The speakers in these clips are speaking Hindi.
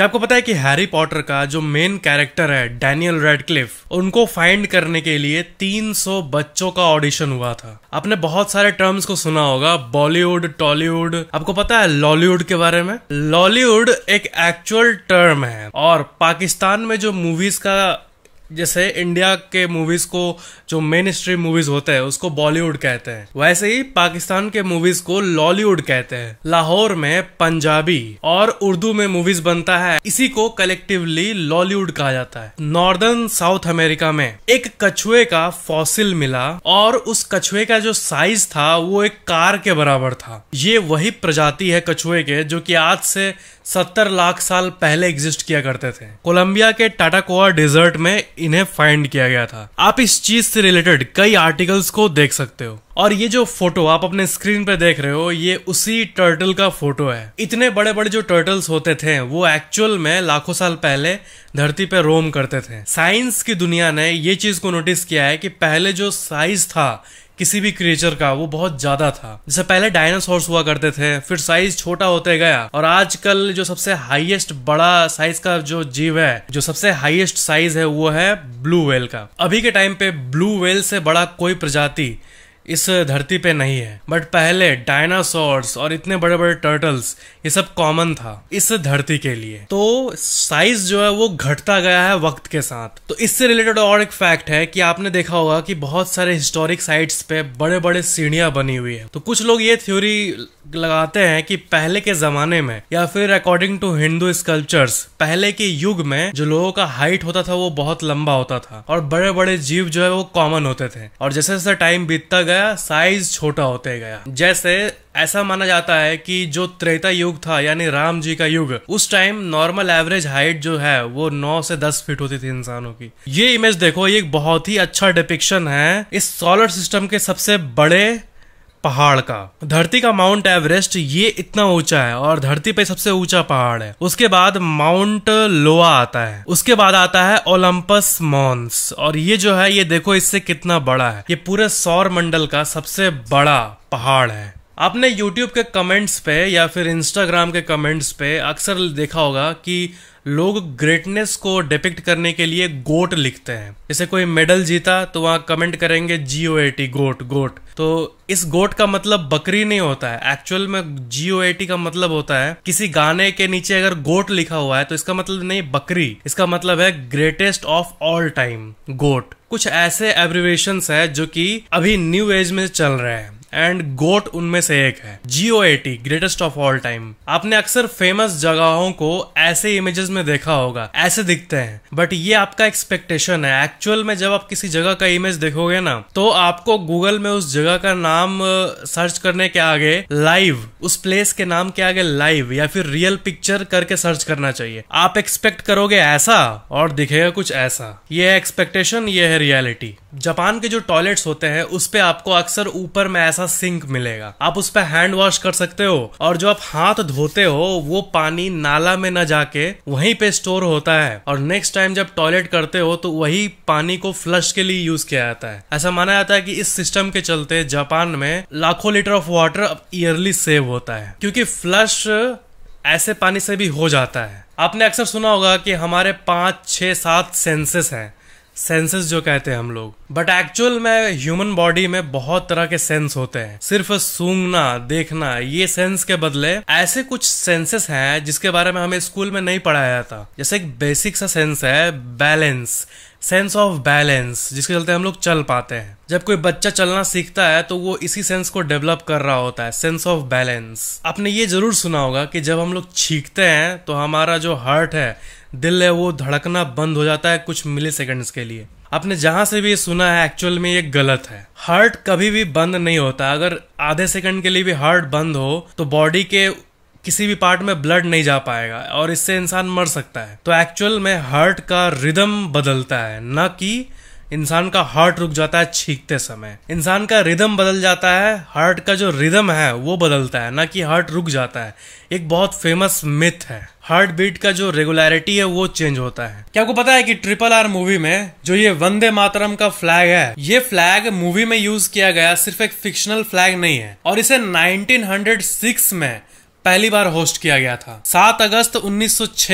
क्या आपको पता है कि हैरी पॉटर का जो मेन कैरेक्टर है डैनियल रेडक्लिफ उनको फाइंड करने के लिए 300 बच्चों का ऑडिशन हुआ था आपने बहुत सारे टर्म्स को सुना होगा बॉलीवुड टॉलीवुड आपको पता है लॉलीवुड के बारे में लॉलीवुड एक एक्चुअल टर्म है और पाकिस्तान में जो मूवीज का जैसे इंडिया के मूवीज को जो मेन स्ट्रीम मूवीज होते हैं उसको बॉलीवुड कहते हैं वैसे ही पाकिस्तान के मूवीज को लॉलीवुड कहते हैं लाहौर में पंजाबी और उर्दू में मूवीज बनता है इसी को कलेक्टिवली लॉलीवुड कहा जाता है नॉर्दर्न साउथ अमेरिका में एक कछुए का फॉसिल मिला और उस कछुए का जो साइज था वो एक कार के बराबर था ये वही प्रजाति है कछुए के जो की आज से सत्तर लाख साल पहले एग्जिस्ट किया करते थे कोलंबिया के टाटाकोआ डेजर्ट में इन्हें फाइंड किया गया था आप इस चीज से रिलेटेड कई आर्टिकल्स को देख सकते हो और ये जो फोटो आप अपने स्क्रीन पे देख रहे हो ये उसी टर्टल का फोटो है इतने बड़े बड़े जो टर्टल्स होते थे वो एक्चुअल में लाखों साल पहले धरती पे रोम करते थे साइंस की दुनिया ने ये चीज को नोटिस किया है कि पहले जो साइज था किसी भी क्रिएचर का वो बहुत ज्यादा था जैसे पहले डायनासोर्स हुआ करते थे फिर साइज छोटा होते गया और आजकल जो सबसे हाईएस्ट बड़ा साइज का जो जीव है जो सबसे हाईएस्ट साइज है वो है ब्लू वेल का अभी के टाइम पे ब्लू वेल से बड़ा कोई प्रजाति इस धरती पे नहीं है बट पहले डायनासोर्स और इतने बड़े बड़े टर्टल्स ये सब कॉमन था इस धरती के लिए तो साइज जो है वो घटता गया है वक्त के साथ तो इससे रिलेटेड और एक फैक्ट है कि आपने देखा होगा कि बहुत सारे हिस्टोरिक साइट्स पे बड़े बड़े सीढ़ियां बनी हुई है तो कुछ लोग ये थ्योरी लगाते हैं कि पहले के जमाने में या फिर अकॉर्डिंग टू हिंदू स्कल्पचर्स पहले के युग में जो लोगों का हाइट होता था वो बहुत लंबा होता था और बड़े बड़े जीव जो है वो कॉमन होते थे और जैसे जैसे टाइम बीतता गया गया साइज छोटा होते गया जैसे ऐसा माना जाता है कि जो त्रेता युग था यानी राम जी का युग उस टाइम नॉर्मल एवरेज हाइट जो है वो 9 से 10 फीट होती थी इंसानों की ये इमेज देखो ये एक बहुत ही अच्छा डिपिक्शन है इस सोलर सिस्टम के सबसे बड़े पहाड़ का धरती का माउंट एवरेस्ट ये इतना ऊंचा है और धरती पे सबसे ऊंचा पहाड़ है उसके बाद माउंट लोआ आता है उसके बाद आता है ओलंपस मॉन्स और ये जो है ये देखो इससे कितना बड़ा है ये पूरे सौर मंडल का सबसे बड़ा पहाड़ है आपने यूट्यूब के कमेंट्स पे या फिर इंस्टाग्राम के कमेंट्स पे अक्सर देखा होगा कि लोग ग्रेटनेस को डिपिक्ट करने के लिए गोट लिखते हैं जैसे कोई मेडल जीता तो वहां कमेंट करेंगे जी ओ एटी गोट गोट तो इस गोट का मतलब बकरी नहीं होता है एक्चुअल में जी ओ एटी का मतलब होता है किसी गाने के नीचे अगर गोट लिखा हुआ है तो इसका मतलब नहीं बकरी इसका मतलब है greatest of all time goat कुछ ऐसे एब्रिवेशन है जो कि अभी न्यू एज में चल रहे हैं एंड गोट उनमें से एक है G O A T greatest of all time आपने अक्सर फेमस जगहों को ऐसे इमेजेस में देखा होगा ऐसे दिखते हैं बट ये आपका एक्सपेक्टेशन है एक्चुअल में जब आप किसी जगह का इमेज देखोगे ना तो आपको गूगल में उस जगह का नाम सर्च करने के आगे लाइव उस प्लेस के नाम के आगे लाइव या फिर रियल पिक्चर करके सर्च करना चाहिए आप एक्सपेक्ट करोगे ऐसा और दिखेगा कुछ ऐसा ये एक्सपेक्टेशन ये है रियलिटी जापान के जो टॉयलेट्स होते हैं उस पे आपको अक्सर ऊपर में ऐसा सिंक मिलेगा आप उस पर हैंड वॉश कर सकते हो और जो आप हाथ धोते हो वो पानी नाला में न जाके वहीं पे स्टोर होता है और नेक्स्ट टाइम जब टॉयलेट करते हो तो वही पानी को फ्लश के लिए यूज किया जाता है ऐसा माना जाता है कि इस सिस्टम के चलते जापान में लाखों litre of water yearly save होता है क्योंकि फ्लश ऐसे पानी से भी हो जाता है आपने अक्सर सुना होगा कि हमारे पांच छह सात सेंसेस हैं सेंसेस जो कहते हैं हम लोग बट एक्चुअल में ह्यूमन बॉडी में बहुत तरह के सेंस होते हैं सिर्फ सूंघना देखना ये सेंस के बदले ऐसे कुछ सेंसेस हैं जिसके बारे में हमें स्कूल में नहीं पढ़ाया जाता जैसे एक बेसिक सा सेंस है बैलेंस सेंस ऑफ बैलेंस जिसके चलते हम लोग चल पाते हैं जब कोई बच्चा चलना सीखता है तो वो इसी सेंस को डेवलप कर रहा होता है सेंस ऑफ बैलेंस आपने ये जरूर सुना होगा कि जब हम लोग छींकते हैं तो हमारा जो हार्ट है दिल है वो धड़कना बंद हो जाता है कुछ मिली सेकेंड्स के लिए आपने जहां से भी सुना है एक्चुअल में ये गलत है हार्ट कभी भी बंद नहीं होता अगर आधे सेकंड के लिए भी हार्ट बंद हो तो बॉडी के किसी भी पार्ट में ब्लड नहीं जा पाएगा और इससे इंसान मर सकता है तो एक्चुअल में हार्ट का रिदम बदलता है न कि इंसान का हार्ट रुक जाता है छींकते समय इंसान का रिदम बदल जाता है हार्ट का जो रिदम है वो बदलता है ना कि हार्ट रुक जाता है एक बहुत फेमस मिथ है हार्ट बीट का जो रेगुलरिटी है वो चेंज होता है क्या आपको पता है कि ट्रिपल आर मूवी में जो ये वंदे मातरम का फ्लैग है ये फ्लैग मूवी में यूज किया गया सिर्फ एक फिक्शनल फ्लैग नहीं है और इसे 1906 में पहली बार होस्ट किया गया था 7 अगस्त 1906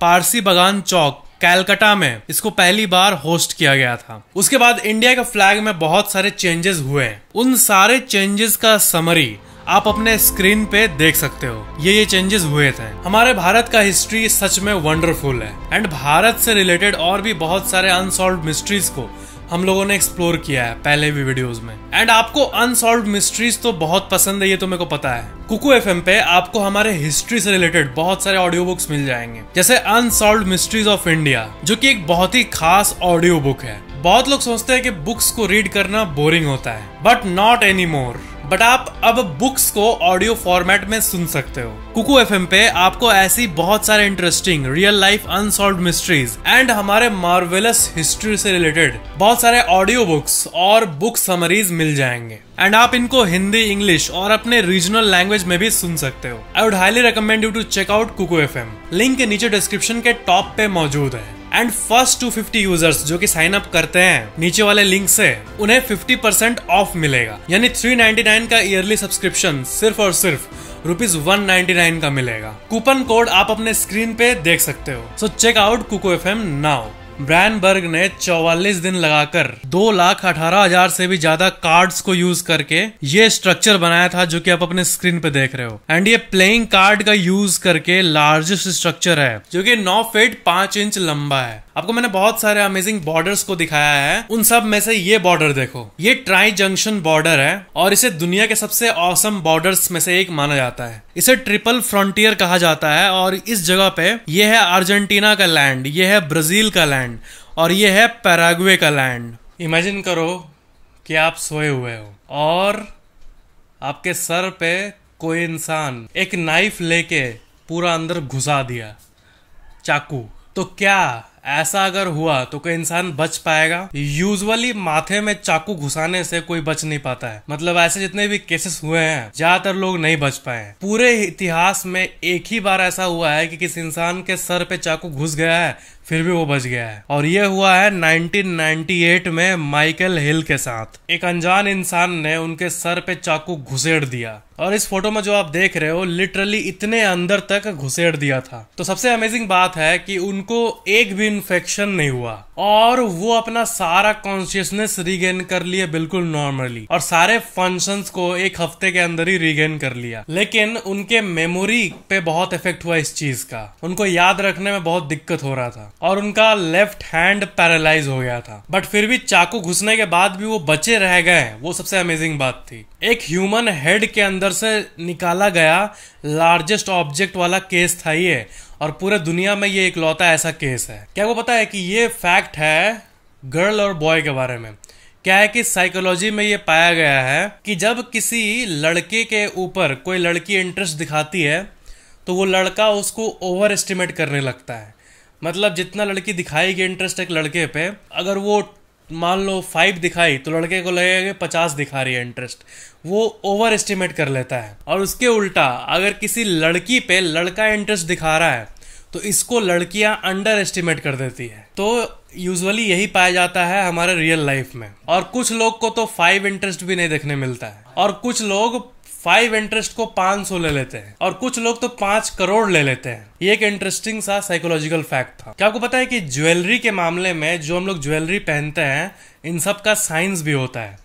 पारसी बगान चौक कैलकाटा में इसको पहली बार होस्ट किया गया था उसके बाद इंडिया के फ्लैग में बहुत सारे चेंजेस हुए हैं उन सारे चेंजेस का समरी आप अपने स्क्रीन पे देख सकते हो ये ये चेंजेस हुए थे हमारे भारत का हिस्ट्री सच में वंडरफुल है एंड भारत से रिलेटेड और भी बहुत सारे अनसोल्व मिस्ट्रीज को हम लोगों ने एक्सप्लोर किया है पहले भी वीडियोस में एंड आपको अनसॉल्व मिस्ट्रीज तो बहुत पसंद है ये तो मेरे को पता है कुकू एफ पे आपको हमारे हिस्ट्री से रिलेटेड बहुत सारे ऑडियो बुक्स मिल जाएंगे जैसे अनसॉल्व मिस्ट्रीज ऑफ इंडिया जो कि एक बहुत ही खास ऑडियो बुक है बहुत लोग सोचते हैं कि बुक्स को रीड करना बोरिंग होता है but not any more but आप अब बुक्स को ऑडियो फॉर्मेट में सुन सकते हो कुकू एफ पे आपको ऐसी बहुत सारे interesting real life unsolved mysteries and हमारे मार्वेलस हिस्ट्री से रिलेटेड बहुत सारे ऑडियो बुक्स और बुक समरीज मिल जाएंगे एंड आप इनको हिंदी इंग्लिश और अपने रीजनल लैंग्वेज में भी सुन सकते हो I would highly recommend you to check out Kuku F link नीचे डिस्क्रिप्शन के टॉप पे मौजूद है and first two fifty users जो कि साइन अप करते हैं नीचे वाले लिंक से उन्हें फिफ्टी परसेंट ऑफ मिलेगा यानी थ्री नाइन का ईयरली सब्सक्रिप्शन सिर्फ और सिर्फ रुपीज वन नाइन का मिलेगा कूपन कोड आप अपने स्क्रीन पे देख सकते हो so check out Kuku F M now ब्रैनबर्ग ने 44 दिन लगाकर दो लाख अठारह हजार से भी ज्यादा कार्ड्स को यूज करके ये स्ट्रक्चर बनाया था जो कि आप अपने स्क्रीन पे देख रहे हो एंड ये प्लेइंग कार्ड का यूज करके लार्जेस्ट स्ट्रक्चर है जो कि नौ फीट पांच इंच लंबा है आपको मैंने बहुत सारे अमेजिंग बॉर्डर को दिखाया है उन सब में से ये बॉर्डर देखो ये ट्राई जंक्शन बॉर्डर है और इसे दुनिया के सबसे औसम बॉर्डर में से एक माना जाता है इसे ट्रिपल फ्रंटियर कहा जाता है और इस जगह पे ये है अर्जेंटीना का लैंड ये है ब्राजील का लैंड और ये है पैराग्वे का लैंड इमेजिन करो कि आप सोए हुए हो और आपके सर पे कोई इंसान एक नाइफ लेके पूरा अंदर घुसा दिया चाकू तो क्या ऐसा अगर हुआ तो कोई इंसान बच पाएगा यूजुअली माथे में चाकू घुसाने से कोई बच नहीं पाता है मतलब ऐसे जितने भी केसेस हुए हैं ज्यादातर लोग नहीं बच पाए हैं पूरे इतिहास में एक ही बार ऐसा हुआ है कि किसी इंसान के सर पे चाकू घुस गया है फिर भी वो बच गया है और ये हुआ है 1998 में माइकल हिल के साथ एक अनजान इंसान ने उनके सर पे चाकू घुसेड़ दिया और इस फोटो में जो आप देख रहे हो लिटरली इतने अंदर तक घुसेड़ दिया था तो सबसे अमेजिंग बात है कि उनको एक भी इन्फेक्शन नहीं हुआ और वो अपना सारा कॉन्शियसनेस रिगेन कर लिए बिल्कुल नॉर्मली और सारे फंक्शन को एक हफ्ते के अंदर ही रिगेन कर लिया लेकिन उनके मेमोरी पे बहुत इफेक्ट हुआ इस चीज का उनको याद रखने में बहुत दिक्कत हो रहा था और उनका लेफ्ट हैंड पैरालाइज हो गया था बट फिर भी चाकू घुसने के बाद भी वो बचे रह गए वो सबसे अमेजिंग बात थी एक ह्यूमन हेड के अंदर से निकाला गया लार्जेस्ट ऑब्जेक्ट वाला केस था ये और पूरे दुनिया में ये इकलौता ऐसा केस है क्या वो पता है कि ये फैक्ट है गर्ल और बॉय के बारे में क्या है कि साइकोलॉजी में ये पाया गया है कि जब किसी लड़के के ऊपर कोई लड़की इंटरेस्ट दिखाती है तो वो लड़का उसको ओवर एस्टिमेट करने लगता है मतलब जितना लड़की दिखाएगी इंटरेस्ट एक लड़के पे अगर वो मान लो फाइव दिखाई तो लड़के को लगेगा कि पचास दिखा रही है इंटरेस्ट वो ओवर एस्टिमेट कर लेता है और उसके उल्टा अगर किसी लड़की पे लड़का इंटरेस्ट दिखा रहा है तो इसको लड़कियां अंडर एस्टिमेट कर देती है तो यूजुअली यही पाया जाता है हमारे रियल लाइफ में और कुछ लोग को तो फाइव इंटरेस्ट भी नहीं देखने मिलता है और कुछ लोग फाइव इंटरेस्ट को पांच सौ ले लेते हैं और कुछ लोग तो पांच करोड़ ले लेते हैं ये एक इंटरेस्टिंग सा साइकोलॉजिकल फैक्ट था क्या आपको पता है कि ज्वेलरी के मामले में जो हम लोग ज्वेलरी पहनते हैं इन सब का साइंस भी होता है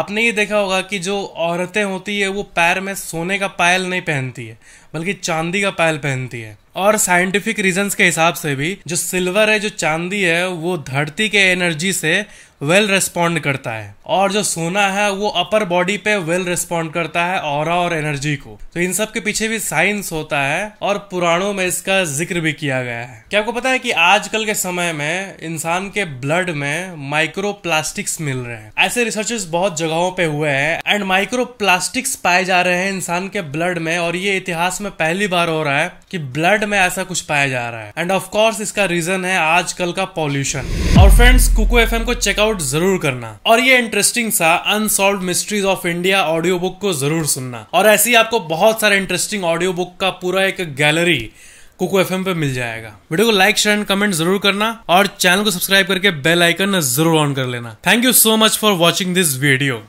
आपने ये देखा होगा कि जो औरतें होती है वो पैर में सोने का पायल नहीं पहनती है बल्कि चांदी का पायल पहनती है और साइंटिफिक रीजंस के हिसाब से भी जो सिल्वर है जो चांदी है वो धरती के एनर्जी से वेल well करता है और जो सोना है वो अपर बॉडी पे वेल well करता है और और एनर्जी को तो इन सब के पीछे भी साइंस होता है और पुराणों में इसका जिक्र भी किया गया है क्या आपको पता है कि आजकल के समय में इंसान के ब्लड में माइक्रो प्लास्टिक्स मिल रहे हैं ऐसे रिसर्चेस बहुत जगहों पे हुए हैं एंड माइक्रो प्लास्टिक्स पाए जा रहे हैं इंसान के ब्लड में और ये इतिहास में पहली बार हो रहा है कि ब्लड में ऐसा कुछ पाया जा रहा है एंड ऑफ कोर्स इसका रीजन है आजकल का पॉल्यूशन और फ्रेंड्स कुकू एफ को चेकआउट जरूर करना और ये इंटरेस्टिंग सा unsolved mysteries of India audio book को जरूर सुनना और ऐसी आपको बहुत सारे इंटरेस्टिंग ऑडियो बुक का पूरा एक गैलरी कुको एफ पे मिल जाएगा वीडियो को लाइक शेयर एंड कमेंट जरूर करना और चैनल को सब्सक्राइब करके बेल आइकन जरूर ऑन कर लेना thank you so much for watching this video